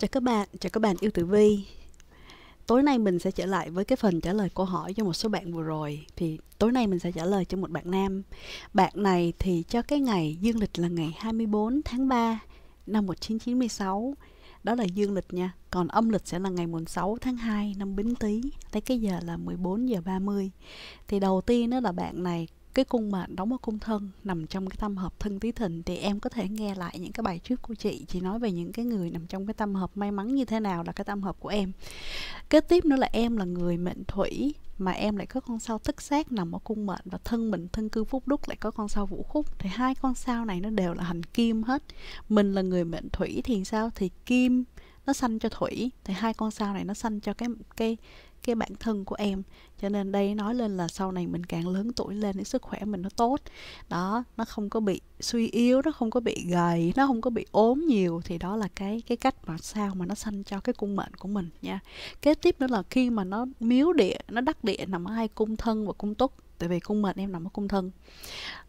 Chào các bạn, chào các bạn yêu tử vi Tối nay mình sẽ trở lại với cái phần trả lời câu hỏi cho một số bạn vừa rồi Thì tối nay mình sẽ trả lời cho một bạn nam Bạn này thì cho cái ngày dương lịch là ngày 24 tháng 3 năm 1996 Đó là dương lịch nha Còn âm lịch sẽ là ngày 6 tháng 2 năm Bính Tý Tới cái giờ là 14 giờ 30 Thì đầu tiên đó là bạn này cái cung mệnh đóng ở cung thân nằm trong cái tâm hợp thân tý thịnh thì em có thể nghe lại những cái bài trước của chị chị nói về những cái người nằm trong cái tâm hợp may mắn như thế nào là cái tâm hợp của em kế tiếp nữa là em là người mệnh thủy mà em lại có con sao tức sát nằm ở cung mệnh và thân mình thân cư phúc đúc lại có con sao vũ khúc thì hai con sao này nó đều là hành kim hết mình là người mệnh thủy thì sao thì kim nó sanh cho thủy thì hai con sao này nó sanh cho cái cái cái bản thân của em cho nên đây nói lên là sau này mình càng lớn tuổi lên thì sức khỏe mình nó tốt đó nó không có bị suy yếu nó không có bị gầy nó không có bị ốm nhiều thì đó là cái cái cách mà sao mà nó sanh cho cái cung mệnh của mình nha kế tiếp nữa là khi mà nó miếu địa nó đắc địa nằm ở hai cung thân và cung túc tại vì cung mệnh em nằm ở cung thân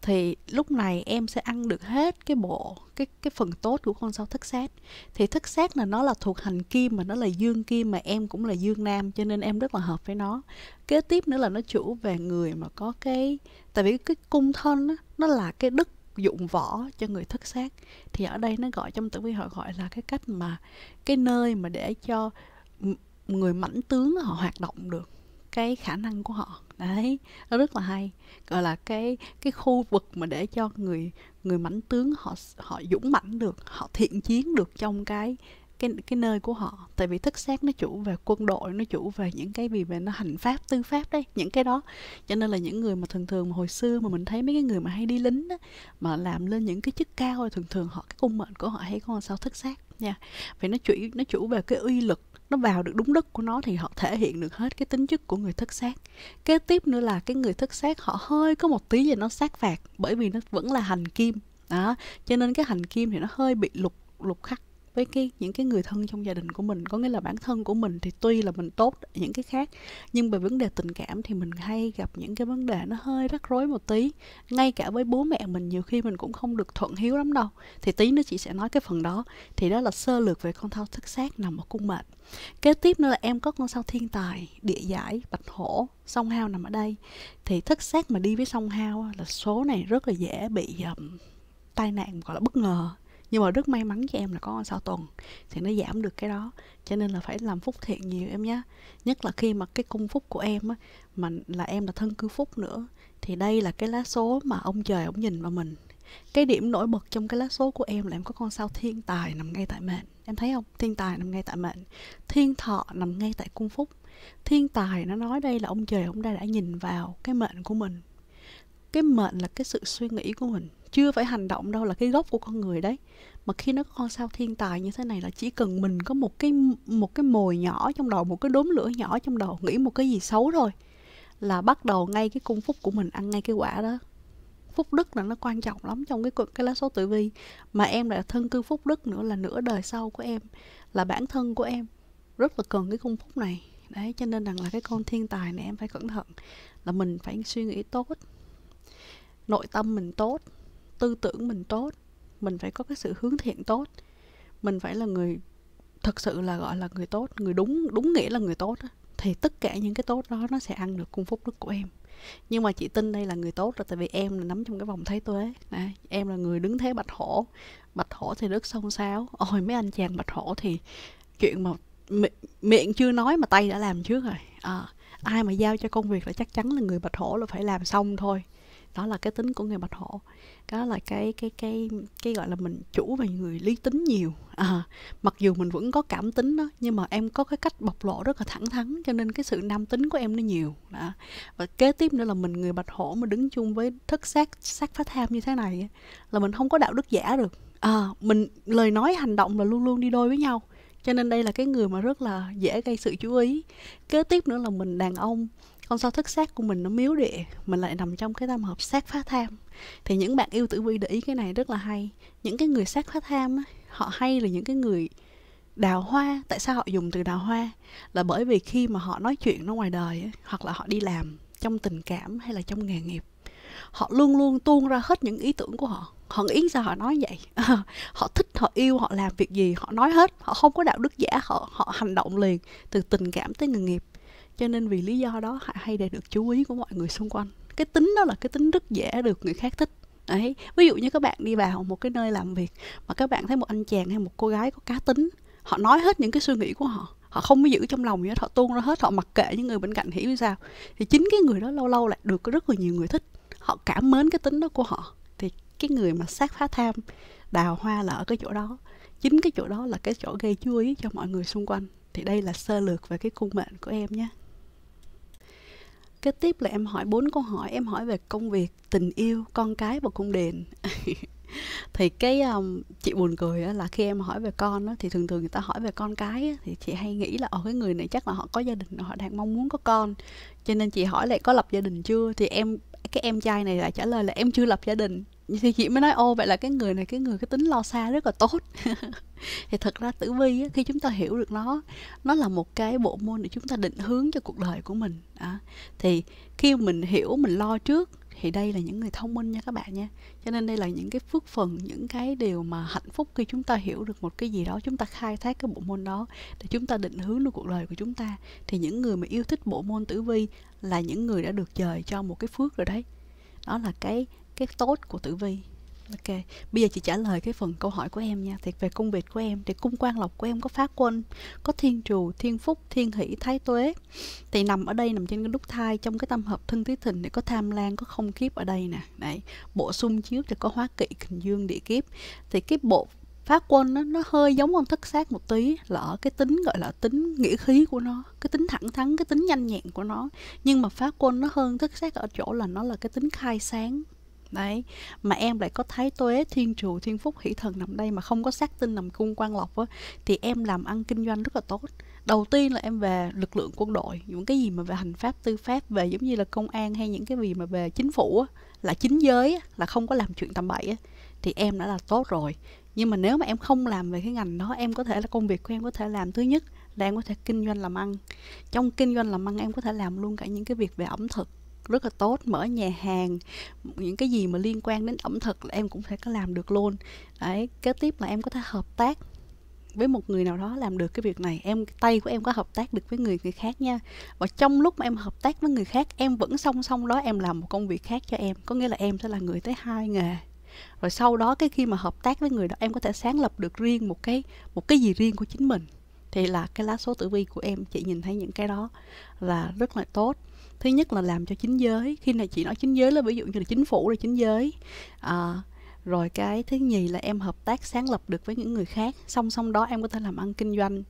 thì lúc này em sẽ ăn được hết cái bộ cái cái phần tốt của con sao thất sát thì thất sát là nó là thuộc hành kim mà nó là dương kim mà em cũng là dương nam cho nên em rất là hợp với nó kế tiếp nữa là nó chủ về người mà có cái tại vì cái cung thân đó, nó là cái đức dụng võ cho người thất sát thì ở đây nó gọi trong tử vi họ gọi là cái cách mà cái nơi mà để cho người mãnh tướng họ hoạt động được cái khả năng của họ đấy nó rất là hay gọi là cái cái khu vực mà để cho người người mãnh tướng họ họ dũng mãnh được họ thiện chiến được trong cái cái cái nơi của họ tại vì thức sát nó chủ về quân đội nó chủ về những cái gì về nó hành pháp tư pháp đấy những cái đó cho nên là những người mà thường thường mà hồi xưa mà mình thấy mấy cái người mà hay đi lính đó, mà làm lên những cái chức cao thì thường thường họ cái cung mệnh của họ hay có sao thức sát nha vì nó chủ nó chủ về cái uy lực nó vào được đúng đất của nó thì họ thể hiện được hết cái tính chất của người thất sát kế tiếp nữa là cái người thất sát họ hơi có một tí gì nó sát phạt bởi vì nó vẫn là hành kim đó cho nên cái hành kim thì nó hơi bị lục lục khắc với cái những cái người thân trong gia đình của mình có nghĩa là bản thân của mình thì tuy là mình tốt những cái khác nhưng về vấn đề tình cảm thì mình hay gặp những cái vấn đề nó hơi rắc rối một tí ngay cả với bố mẹ mình nhiều khi mình cũng không được thuận hiếu lắm đâu thì tí nữa chị sẽ nói cái phần đó thì đó là sơ lược về con thao thức xác nằm ở cung mệnh kế tiếp nữa là em có con sao thiên tài địa giải bạch hổ sông hao nằm ở đây thì thức xác mà đi với sông hao là số này rất là dễ bị um, tai nạn gọi là bất ngờ nhưng mà rất may mắn cho em là có con sau tuần thì nó giảm được cái đó cho nên là phải làm phúc thiện nhiều em nhé nhất là khi mà cái cung phúc của em á mà là em là thân cư phúc nữa thì đây là cái lá số mà ông trời ông nhìn vào mình cái điểm nổi bật trong cái lá số của em là em có con sao thiên tài nằm ngay tại mệnh em thấy không thiên tài nằm ngay tại mệnh thiên thọ nằm ngay tại cung phúc thiên tài nó nói đây là ông trời ông đã đã nhìn vào cái mệnh của mình cái mệnh là cái sự suy nghĩ của mình chưa phải hành động đâu là cái gốc của con người đấy mà khi nó có con sao thiên tài như thế này là chỉ cần mình có một cái một cái mồi nhỏ trong đầu một cái đốm lửa nhỏ trong đầu nghĩ một cái gì xấu thôi là bắt đầu ngay cái cung phúc của mình ăn ngay cái quả đó phúc đức là nó quan trọng lắm trong cái cái lá số tử vi mà em lại thân cư phúc đức nữa là nửa đời sau của em là bản thân của em rất là cần cái cung phúc này đấy cho nên rằng là cái con thiên tài này em phải cẩn thận là mình phải suy nghĩ tốt nội tâm mình tốt tư tưởng mình tốt mình phải có cái sự hướng thiện tốt mình phải là người thật sự là gọi là người tốt người đúng đúng nghĩa là người tốt đó. thì tất cả những cái tốt đó nó sẽ ăn được cung phúc đức của em nhưng mà chị tin đây là người tốt rồi tại vì em là nắm trong cái vòng thái tuế Đấy, em là người đứng thế bạch hổ bạch hổ thì rất xông xáo ôi mấy anh chàng bạch hổ thì chuyện mà miệng chưa nói mà tay đã làm trước rồi à, ai mà giao cho công việc là chắc chắn là người bạch hổ là phải làm xong thôi đó là cái tính của người bạch hổ đó là cái cái cái cái gọi là mình chủ về người lý tính nhiều à, mặc dù mình vẫn có cảm tính đó nhưng mà em có cái cách bộc lộ rất là thẳng thắn cho nên cái sự nam tính của em nó nhiều đó. và kế tiếp nữa là mình người bạch hổ mà đứng chung với thất sát sát phá tham như thế này là mình không có đạo đức giả được à, mình lời nói hành động là luôn luôn đi đôi với nhau cho nên đây là cái người mà rất là dễ gây sự chú ý kế tiếp nữa là mình đàn ông con so thức xác của mình nó miếu địa mình lại nằm trong cái tâm hợp sát phá tham thì những bạn yêu tử vi để ý cái này rất là hay những cái người sát phá tham họ hay là những cái người đào hoa tại sao họ dùng từ đào hoa là bởi vì khi mà họ nói chuyện nó ngoài đời hoặc là họ đi làm trong tình cảm hay là trong nghề nghiệp họ luôn luôn tuôn ra hết những ý tưởng của họ họ nghĩ sao họ nói vậy họ thích họ yêu họ làm việc gì họ nói hết họ không có đạo đức giả họ họ hành động liền từ tình cảm tới nghề nghiệp cho nên vì lý do đó hay để được chú ý của mọi người xung quanh cái tính đó là cái tính rất dễ được người khác thích ấy ví dụ như các bạn đi vào một cái nơi làm việc mà các bạn thấy một anh chàng hay một cô gái có cá tính họ nói hết những cái suy nghĩ của họ họ không có giữ trong lòng nữa họ tuôn ra hết họ mặc kệ những người bên cạnh hiểu sao thì chính cái người đó lâu lâu lại được rất là nhiều người thích họ cảm mến cái tính đó của họ thì cái người mà sát phá tham đào hoa là ở cái chỗ đó chính cái chỗ đó là cái chỗ gây chú ý cho mọi người xung quanh thì đây là sơ lược về cái cung mệnh của em nhé Kế tiếp là em hỏi bốn câu hỏi, em hỏi về công việc, tình yêu, con cái và cung đền. thì cái um, chị buồn cười là khi em hỏi về con á, thì thường thường người ta hỏi về con cái á, thì chị hay nghĩ là ở cái người này chắc là họ có gia đình họ đang mong muốn có con cho nên chị hỏi lại có lập gia đình chưa thì em cái em trai này lại trả lời là em chưa lập gia đình thì chị mới nói ô vậy là cái người này cái người cái tính lo xa rất là tốt thì thật ra tử vi á, khi chúng ta hiểu được nó nó là một cái bộ môn để chúng ta định hướng cho cuộc đời của mình à, thì khi mình hiểu mình lo trước thì đây là những người thông minh nha các bạn nha cho nên đây là những cái phước phần những cái điều mà hạnh phúc khi chúng ta hiểu được một cái gì đó chúng ta khai thác cái bộ môn đó để chúng ta định hướng được cuộc đời của chúng ta thì những người mà yêu thích bộ môn tử vi là những người đã được dời cho một cái phước rồi đấy đó là cái cái tốt của tử vi ok bây giờ chị trả lời cái phần câu hỏi của em nha thì về công việc của em thì cung quan lộc của em có phá quân có thiên trù thiên phúc thiên hỷ thái tuế thì nằm ở đây nằm trên cái nút thai trong cái tâm hợp thân tứ thìn để có tham lan có không kiếp ở đây nè đấy bộ sung chiếu thì có hóa kỵ kình dương địa kiếp thì cái bộ phá quân nó, nó hơi giống con thất sát một tí là ở cái tính gọi là tính nghĩa khí của nó cái tính thẳng thắn cái tính nhanh nhẹn của nó nhưng mà phá quân nó hơn thất sát ở chỗ là nó là cái tính khai sáng đấy mà em lại có thái tuế thiên trụ thiên phúc hỷ thần nằm đây mà không có sát tinh nằm cung quan lộc á thì em làm ăn kinh doanh rất là tốt đầu tiên là em về lực lượng quân đội những cái gì mà về hành pháp tư pháp về giống như là công an hay những cái gì mà về chính phủ á, là chính giới á, là không có làm chuyện tầm bậy á, thì em đã là tốt rồi nhưng mà nếu mà em không làm về cái ngành đó em có thể là công việc của em có thể làm thứ nhất là em có thể kinh doanh làm ăn trong kinh doanh làm ăn em có thể làm luôn cả những cái việc về ẩm thực rất là tốt mở nhà hàng những cái gì mà liên quan đến ẩm thực là em cũng sẽ có làm được luôn đấy kế tiếp là em có thể hợp tác với một người nào đó làm được cái việc này em tay của em có hợp tác được với người người khác nha và trong lúc mà em hợp tác với người khác em vẫn song song đó em làm một công việc khác cho em có nghĩa là em sẽ là người tới hai nghề rồi sau đó cái khi mà hợp tác với người đó em có thể sáng lập được riêng một cái một cái gì riêng của chính mình thì là cái lá số tử vi của em chị nhìn thấy những cái đó là rất là tốt thứ nhất là làm cho chính giới khi này chị nói chính giới là ví dụ như là chính phủ là chính giới à, rồi cái thứ nhì là em hợp tác sáng lập được với những người khác song song đó em có thể làm ăn kinh doanh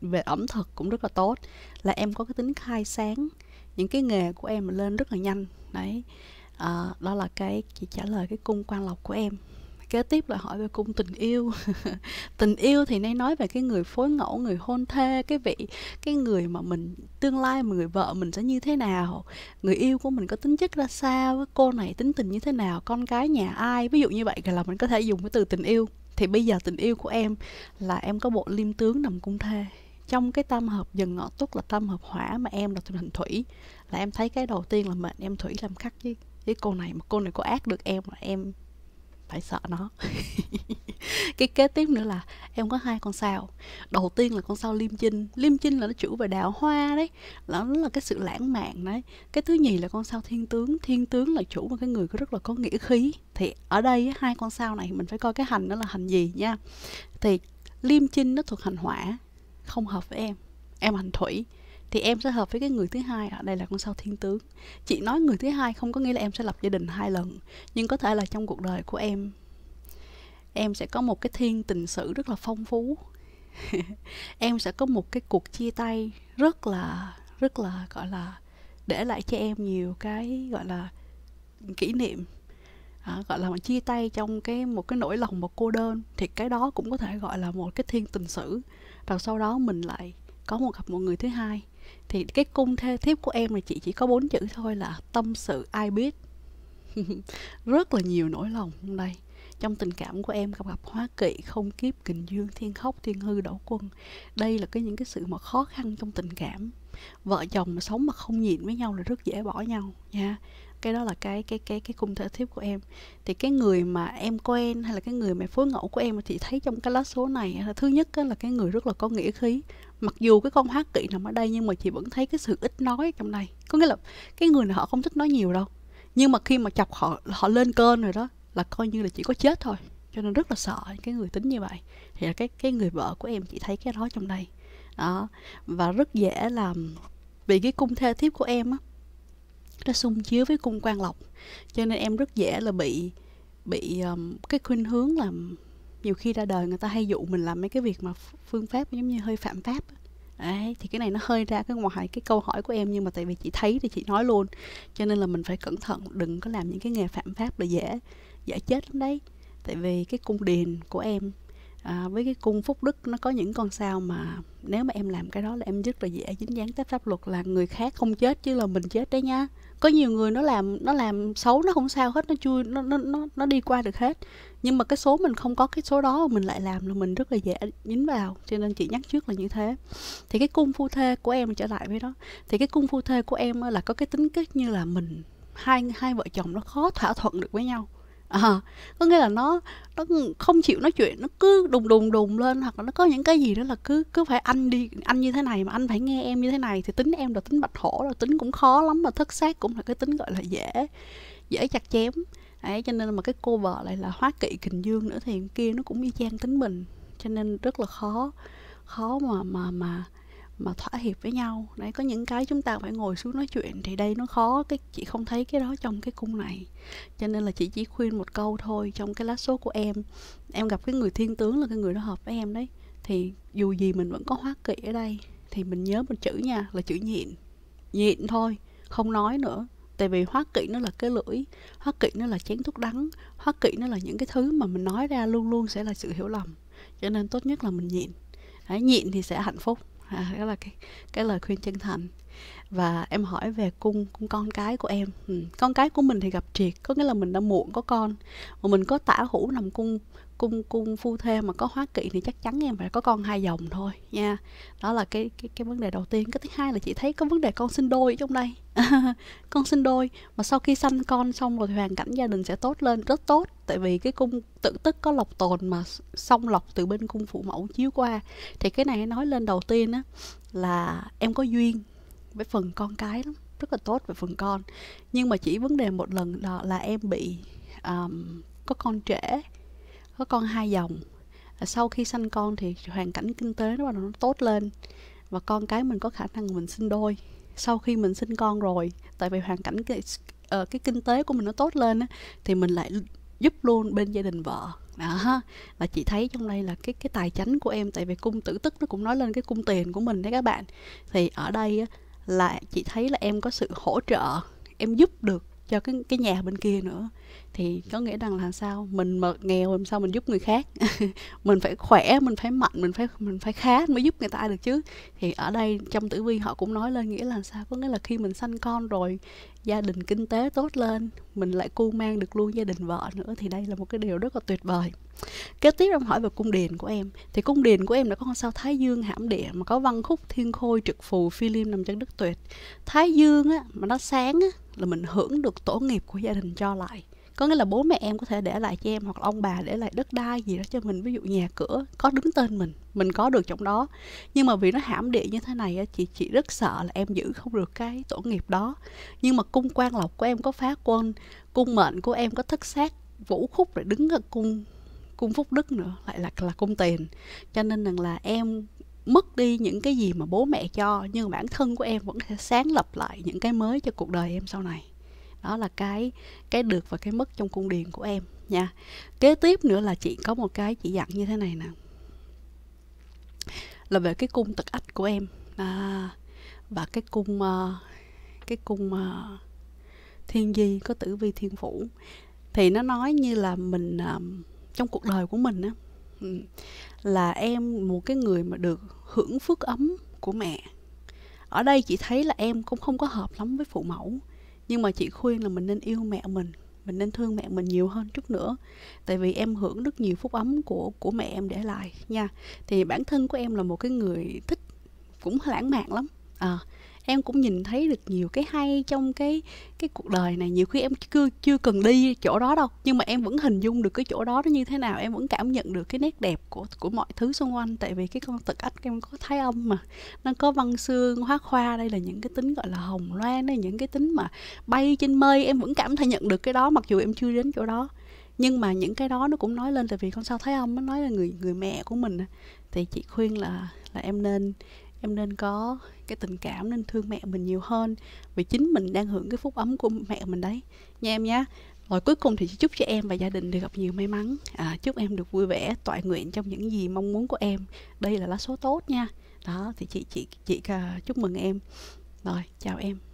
về ẩm thực cũng rất là tốt là em có cái tính khai sáng những cái nghề của em lên rất là nhanh đấy à, đó là cái chị trả lời cái cung quan lộc của em kế tiếp là hỏi về cung tình yêu tình yêu thì nay nói về cái người phối ngẫu người hôn thê cái vị cái người mà mình tương lai người vợ mình sẽ như thế nào người yêu của mình có tính chất ra sao cô này tính tình như thế nào con cái nhà ai ví dụ như vậy là mình có thể dùng cái từ tình yêu thì bây giờ tình yêu của em là em có bộ liêm tướng nằm cung thê trong cái tam hợp dần ngọ túc là tam hợp hỏa mà em là tình hình thủy là em thấy cái đầu tiên là mệnh em thủy làm khắc với với cô này mà cô này có ác được em là em phải sợ nó cái kế tiếp nữa là em có hai con sao đầu tiên là con sao liêm chinh liêm chinh là nó chủ về đào hoa đấy là nó là cái sự lãng mạn đấy cái thứ nhì là con sao thiên tướng thiên tướng là chủ một cái người rất là có nghĩa khí thì ở đây hai con sao này mình phải coi cái hành nó là hành gì nha thì liêm chinh nó thuộc hành hỏa không hợp với em em hành thủy thì em sẽ hợp với cái người thứ hai ở à, đây là con sao thiên tướng chị nói người thứ hai không có nghĩa là em sẽ lập gia đình hai lần nhưng có thể là trong cuộc đời của em em sẽ có một cái thiên tình sử rất là phong phú em sẽ có một cái cuộc chia tay rất là rất là gọi là để lại cho em nhiều cái gọi là kỷ niệm à, gọi là mà chia tay trong cái một cái nỗi lòng một cô đơn thì cái đó cũng có thể gọi là một cái thiên tình sử và sau đó mình lại có một gặp một người thứ hai thì cái cung thê thiếp của em là chị chỉ có bốn chữ thôi là tâm sự ai biết rất là nhiều nỗi lòng đây trong tình cảm của em gặp gặp hóa kỵ không kiếp kình dương thiên khóc thiên hư đổ quân đây là cái những cái sự mà khó khăn trong tình cảm vợ chồng mà sống mà không nhịn với nhau là rất dễ bỏ nhau nha cái đó là cái cái cái cái cung thể thiếp của em thì cái người mà em quen hay là cái người mà phối ngẫu của em thì thấy trong cái lá số này là thứ nhất là cái người rất là có nghĩa khí mặc dù cái con hóa kỵ nằm ở đây nhưng mà chị vẫn thấy cái sự ít nói trong đây có nghĩa là cái người này họ không thích nói nhiều đâu nhưng mà khi mà chọc họ họ lên cơn rồi đó là coi như là chỉ có chết thôi cho nên rất là sợ cái người tính như vậy thì là cái cái người vợ của em chị thấy cái đó trong đây đó và rất dễ làm vì cái cung theo thiếp của em á nó xung chiếu với cung quan lộc cho nên em rất dễ là bị bị um, cái khuynh hướng là nhiều khi ra đời người ta hay dụ mình làm mấy cái việc mà phương pháp giống như hơi phạm pháp Đấy, thì cái này nó hơi ra cái ngoài cái câu hỏi của em nhưng mà tại vì chị thấy thì chị nói luôn cho nên là mình phải cẩn thận đừng có làm những cái nghề phạm pháp là dễ dễ chết lắm đấy tại vì cái cung điền của em à, với cái cung phúc đức nó có những con sao mà nếu mà em làm cái đó là em rất là dễ dính dáng tới pháp luật là người khác không chết chứ là mình chết đấy nha có nhiều người nó làm nó làm xấu nó không sao hết nó chui nó nó nó, nó đi qua được hết nhưng mà cái số mình không có cái số đó mình lại làm là mình rất là dễ dính vào cho nên chị nhắc trước là như thế thì cái cung phu thê của em trở lại với đó thì cái cung phu thê của em là có cái tính cách như là mình hai hai vợ chồng nó khó thỏa thuận được với nhau à, có nghĩa là nó nó không chịu nói chuyện nó cứ đùng đùng đùng lên hoặc là nó có những cái gì đó là cứ cứ phải anh đi anh như thế này mà anh phải nghe em như thế này thì tính em là tính bạch hổ là tính cũng khó lắm mà thất xác cũng là cái tính gọi là dễ dễ chặt chém ấy cho nên mà cái cô vợ lại là hóa kỵ kình dương nữa thì kia nó cũng y chang tính mình cho nên rất là khó khó mà mà mà mà thỏa hiệp với nhau đấy có những cái chúng ta phải ngồi xuống nói chuyện thì đây nó khó cái chị không thấy cái đó trong cái cung này cho nên là chị chỉ khuyên một câu thôi trong cái lá số của em em gặp cái người thiên tướng là cái người đó hợp với em đấy thì dù gì mình vẫn có hóa kỵ ở đây thì mình nhớ một chữ nha là chữ nhịn nhịn thôi không nói nữa tại vì hóa kỵ nó là cái lưỡi hóa kỵ nó là chén thuốc đắng hóa kỵ nó là những cái thứ mà mình nói ra luôn luôn sẽ là sự hiểu lầm cho nên tốt nhất là mình nhịn Đấy, nhịn thì sẽ hạnh phúc à, đó là cái cái lời khuyên chân thành và em hỏi về cung con cái của em ừ. con cái của mình thì gặp triệt có nghĩa là mình đã muộn có con mà mình có tả hữu nằm cung cung cung phu thê mà có hóa kỵ thì chắc chắn em phải có con hai dòng thôi nha đó là cái cái cái vấn đề đầu tiên cái thứ hai là chị thấy có vấn đề con sinh đôi ở trong đây con sinh đôi mà sau khi sanh con xong rồi thì hoàn cảnh gia đình sẽ tốt lên rất tốt tại vì cái cung tự tức có lộc tồn mà xong lọc từ bên cung phụ mẫu chiếu qua thì cái này nói lên đầu tiên á là em có duyên với phần con cái lắm rất là tốt về phần con nhưng mà chỉ vấn đề một lần là, là em bị um, có con trẻ có con hai dòng sau khi sanh con thì hoàn cảnh kinh tế nó bắt nó tốt lên và con cái mình có khả năng mình sinh đôi sau khi mình sinh con rồi tại vì hoàn cảnh cái, uh, cái kinh tế của mình nó tốt lên á, thì mình lại giúp luôn bên gia đình vợ đó là chị thấy trong đây là cái cái tài chánh của em tại vì cung tử tức nó cũng nói lên cái cung tiền của mình đấy các bạn thì ở đây á, là chị thấy là em có sự hỗ trợ em giúp được cho cái cái nhà bên kia nữa thì có nghĩa rằng là sao mình mà nghèo làm sao mình giúp người khác mình phải khỏe mình phải mạnh mình phải mình phải khá mới giúp người ta được chứ thì ở đây trong tử vi họ cũng nói lên nghĩa là sao có nghĩa là khi mình sanh con rồi gia đình kinh tế tốt lên mình lại cu mang được luôn gia đình vợ nữa thì đây là một cái điều rất là tuyệt vời kế tiếp em hỏi về cung điền của em thì cung điền của em đã có sao thái dương hãm địa mà có văn khúc thiên khôi trực phù phi liêm nằm trên đất tuyệt thái dương á mà nó sáng á là mình hưởng được tổ nghiệp của gia đình cho lại có nghĩa là bố mẹ em có thể để lại cho em hoặc là ông bà để lại đất đai gì đó cho mình ví dụ nhà cửa có đứng tên mình mình có được trong đó nhưng mà vì nó hãm địa như thế này chị chị rất sợ là em giữ không được cái tổ nghiệp đó nhưng mà cung quan lộc của em có phá quân cung mệnh của em có thất sát vũ khúc lại đứng ở cung cung phúc đức nữa lại là là cung tiền cho nên rằng là em mất đi những cái gì mà bố mẹ cho nhưng bản thân của em vẫn sẽ sáng lập lại những cái mới cho cuộc đời em sau này đó là cái cái được và cái mất trong cung điền của em nha kế tiếp nữa là chị có một cái chị dặn như thế này nè là về cái cung tật ách của em à, và cái cung uh, cái cung uh, thiên di có tử vi thiên phủ thì nó nói như là mình uh, trong cuộc đời của mình á ừ, là em một cái người mà được hưởng phước ấm của mẹ ở đây chị thấy là em cũng không có hợp lắm với phụ mẫu nhưng mà chị khuyên là mình nên yêu mẹ mình mình nên thương mẹ mình nhiều hơn chút nữa tại vì em hưởng rất nhiều phúc ấm của của mẹ em để lại nha thì bản thân của em là một cái người thích cũng lãng mạn lắm à, em cũng nhìn thấy được nhiều cái hay trong cái cái cuộc đời này nhiều khi em chưa chưa cần đi chỗ đó đâu nhưng mà em vẫn hình dung được cái chỗ đó nó như thế nào em vẫn cảm nhận được cái nét đẹp của của mọi thứ xung quanh tại vì cái con tật ách em có thái âm mà nó có văn xương hóa khoa đây là những cái tính gọi là hồng loan đây những cái tính mà bay trên mây em vẫn cảm thấy nhận được cái đó mặc dù em chưa đến chỗ đó nhưng mà những cái đó nó cũng nói lên tại vì con sao thấy ông nó nói là người người mẹ của mình thì chị khuyên là là em nên em nên có cái tình cảm nên thương mẹ mình nhiều hơn vì chính mình đang hưởng cái phúc ấm của mẹ mình đấy nha em nhé rồi cuối cùng thì chúc cho em và gia đình được gặp nhiều may mắn à, chúc em được vui vẻ toại nguyện trong những gì mong muốn của em đây là lá số tốt nha đó thì chị chị chị à, chúc mừng em rồi chào em